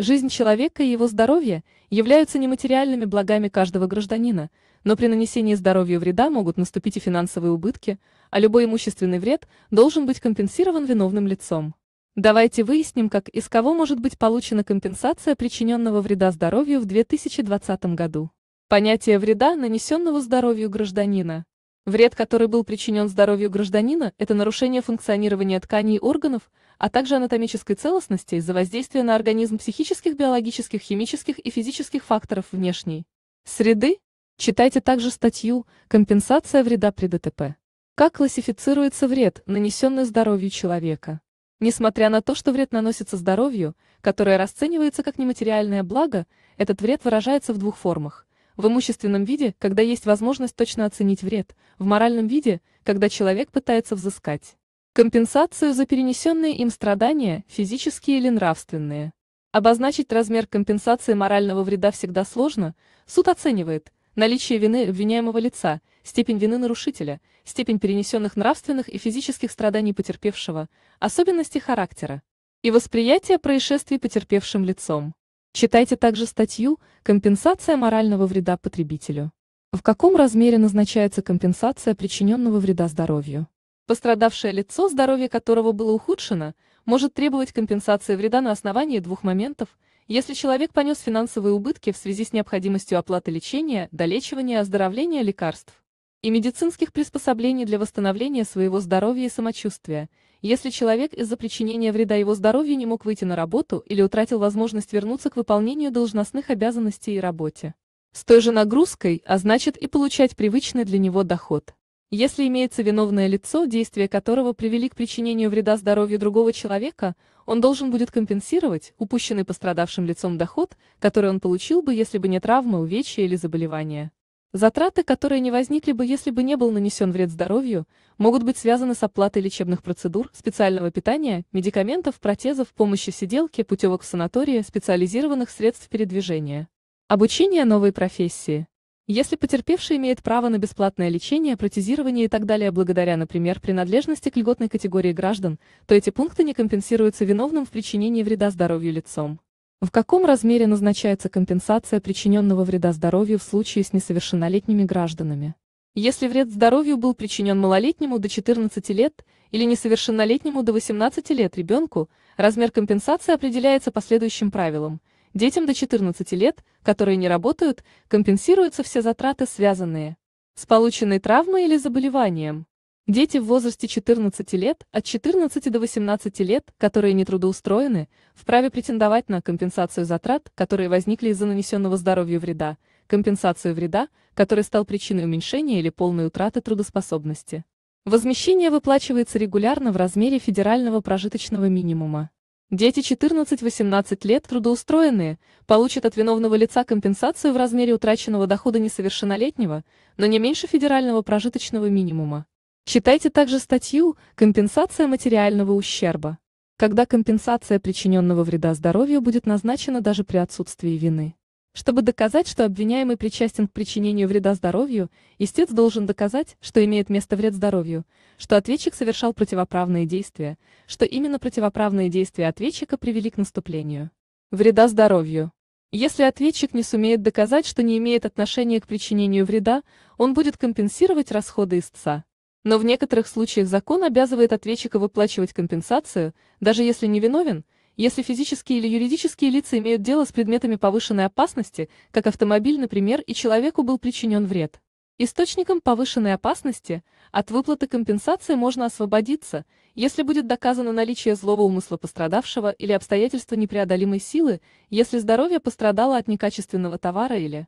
Жизнь человека и его здоровье являются нематериальными благами каждого гражданина, но при нанесении здоровью вреда могут наступить и финансовые убытки, а любой имущественный вред должен быть компенсирован виновным лицом. Давайте выясним, как из кого может быть получена компенсация причиненного вреда здоровью в 2020 году. Понятие вреда, нанесенного здоровью гражданина, Вред, который был причинен здоровью гражданина, это нарушение функционирования тканей и органов, а также анатомической целостности из-за воздействия на организм психических, биологических, химических и физических факторов внешней среды. Читайте также статью «Компенсация вреда при ДТП». Как классифицируется вред, нанесенный здоровью человека? Несмотря на то, что вред наносится здоровью, которое расценивается как нематериальное благо, этот вред выражается в двух формах в имущественном виде, когда есть возможность точно оценить вред, в моральном виде, когда человек пытается взыскать компенсацию за перенесенные им страдания, физические или нравственные. Обозначить размер компенсации морального вреда всегда сложно, суд оценивает наличие вины обвиняемого лица, степень вины нарушителя, степень перенесенных нравственных и физических страданий потерпевшего, особенности характера и восприятие происшествий потерпевшим лицом. Читайте также статью «Компенсация морального вреда потребителю». В каком размере назначается компенсация причиненного вреда здоровью? Пострадавшее лицо, здоровье которого было ухудшено, может требовать компенсации вреда на основании двух моментов, если человек понес финансовые убытки в связи с необходимостью оплаты лечения, долечивания, оздоровления лекарств и медицинских приспособлений для восстановления своего здоровья и самочувствия, если человек из-за причинения вреда его здоровью не мог выйти на работу или утратил возможность вернуться к выполнению должностных обязанностей и работе. С той же нагрузкой, а значит и получать привычный для него доход. Если имеется виновное лицо, действия которого привели к причинению вреда здоровью другого человека, он должен будет компенсировать упущенный пострадавшим лицом доход, который он получил бы, если бы не травма, увечья или заболевания. Затраты, которые не возникли бы, если бы не был нанесен вред здоровью, могут быть связаны с оплатой лечебных процедур, специального питания, медикаментов, протезов, помощи сиделки, путевок в санатории, специализированных средств передвижения. Обучение новой профессии. Если потерпевший имеет право на бесплатное лечение, протезирование и так далее благодаря, например, принадлежности к льготной категории граждан, то эти пункты не компенсируются виновным в причинении вреда здоровью лицом. В каком размере назначается компенсация причиненного вреда здоровью в случае с несовершеннолетними гражданами? Если вред здоровью был причинен малолетнему до 14 лет или несовершеннолетнему до 18 лет ребенку, размер компенсации определяется по следующим правилам. Детям до 14 лет, которые не работают, компенсируются все затраты, связанные с полученной травмой или заболеванием. Дети в возрасте 14 лет от 14 до 18 лет, которые не трудоустроены, вправе претендовать на компенсацию затрат, которые возникли из-за нанесенного здоровью вреда, компенсацию вреда, который стал причиной уменьшения или полной утраты трудоспособности. Возмещение выплачивается регулярно в размере федерального прожиточного минимума. Дети 14-18 лет, трудоустроенные, получат от виновного лица компенсацию в размере утраченного дохода несовершеннолетнего, но не меньше федерального прожиточного минимума. Читайте также статью «Компенсация материального ущерба». Когда компенсация причиненного вреда здоровью будет назначена даже при отсутствии вины. Чтобы доказать, что обвиняемый причастен к причинению вреда здоровью, истец должен доказать, что имеет место вред здоровью, что ответчик совершал противоправные действия, что именно противоправные действия ответчика привели к наступлению вреда здоровью. Если ответчик не сумеет доказать, что не имеет отношения к причинению вреда, он будет компенсировать расходы истца. Но в некоторых случаях закон обязывает ответчика выплачивать компенсацию, даже если не виновен, если физические или юридические лица имеют дело с предметами повышенной опасности, как автомобиль, например, и человеку был причинен вред. Источником повышенной опасности от выплаты компенсации можно освободиться, если будет доказано наличие злого умысла пострадавшего или обстоятельства непреодолимой силы, если здоровье пострадало от некачественного товара или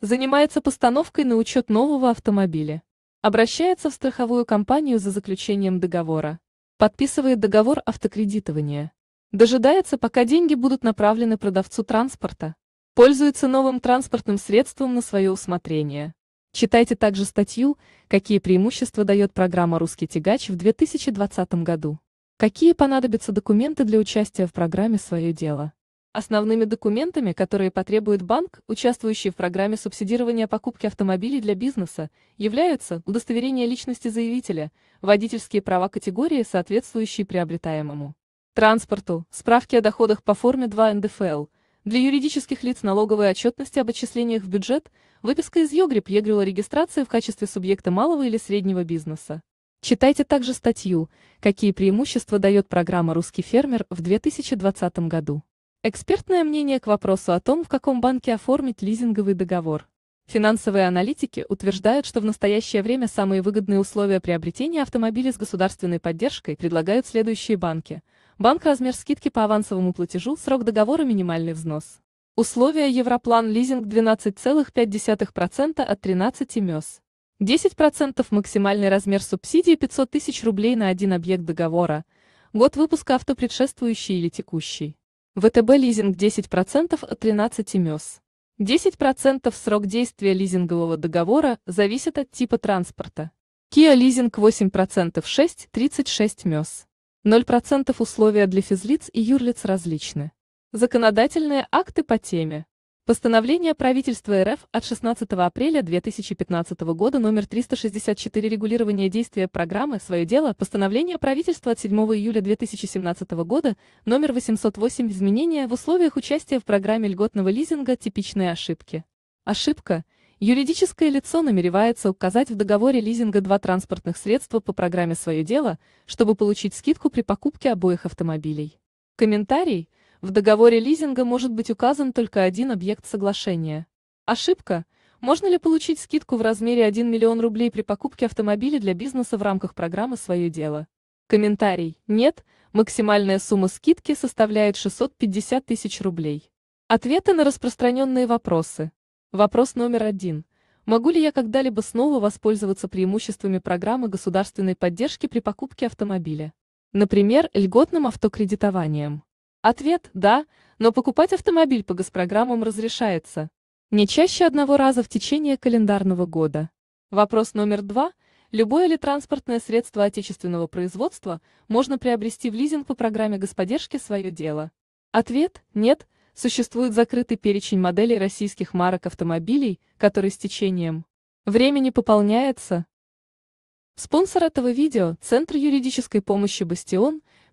занимается постановкой на учет нового автомобиля. Обращается в страховую компанию за заключением договора. Подписывает договор автокредитования. Дожидается, пока деньги будут направлены продавцу транспорта. Пользуется новым транспортным средством на свое усмотрение. Читайте также статью «Какие преимущества дает программа «Русский тягач» в 2020 году». Какие понадобятся документы для участия в программе «Свое дело». Основными документами, которые потребует банк, участвующий в программе субсидирования покупки автомобилей для бизнеса, являются удостоверение личности заявителя, водительские права категории, соответствующие приобретаемому транспорту, справки о доходах по форме 2 НДФЛ, для юридических лиц налоговые отчетности об отчислениях в бюджет, выписка из Йогреб Егрила регистрации в качестве субъекта малого или среднего бизнеса. Читайте также статью «Какие преимущества дает программа «Русский фермер» в 2020 году». Экспертное мнение к вопросу о том, в каком банке оформить лизинговый договор. Финансовые аналитики утверждают, что в настоящее время самые выгодные условия приобретения автомобиля с государственной поддержкой предлагают следующие банки. Банк размер скидки по авансовому платежу, срок договора минимальный взнос. Условия Европлан лизинг 12,5% от 13 МЕС. 10% максимальный размер субсидии 500 тысяч рублей на один объект договора. Год выпуска авто предшествующий или текущий. ВТБ лизинг 10% от 13 МЕС. 10% срок действия лизингового договора зависит от типа транспорта. Kia лизинг 8% 6 36 МЕС. 0% условия для физлиц и юрлиц различны. Законодательные акты по теме. Постановление правительства РФ от 16 апреля 2015 года номер 364 регулирования действия программы «Свое дело» Постановление правительства от 7 июля 2017 года номер 808 изменения в условиях участия в программе льготного лизинга «Типичные ошибки». Ошибка. Юридическое лицо намеревается указать в договоре лизинга два транспортных средства по программе «Свое дело», чтобы получить скидку при покупке обоих автомобилей. Комментарий – в договоре лизинга может быть указан только один объект соглашения. Ошибка. Можно ли получить скидку в размере 1 миллион рублей при покупке автомобиля для бизнеса в рамках программы «Свое дело»? Комментарий. Нет, максимальная сумма скидки составляет 650 тысяч рублей. Ответы на распространенные вопросы. Вопрос номер один. Могу ли я когда-либо снова воспользоваться преимуществами программы государственной поддержки при покупке автомобиля? Например, льготным автокредитованием. Ответ – да, но покупать автомобиль по госпрограммам разрешается. Не чаще одного раза в течение календарного года. Вопрос номер два. Любое ли транспортное средство отечественного производства можно приобрести в лизинг по программе господдержки «Свое дело»? Ответ – нет. Существует закрытый перечень моделей российских марок автомобилей, которые с течением времени пополняется. Спонсор этого видео – Центр юридической помощи «Бастион»,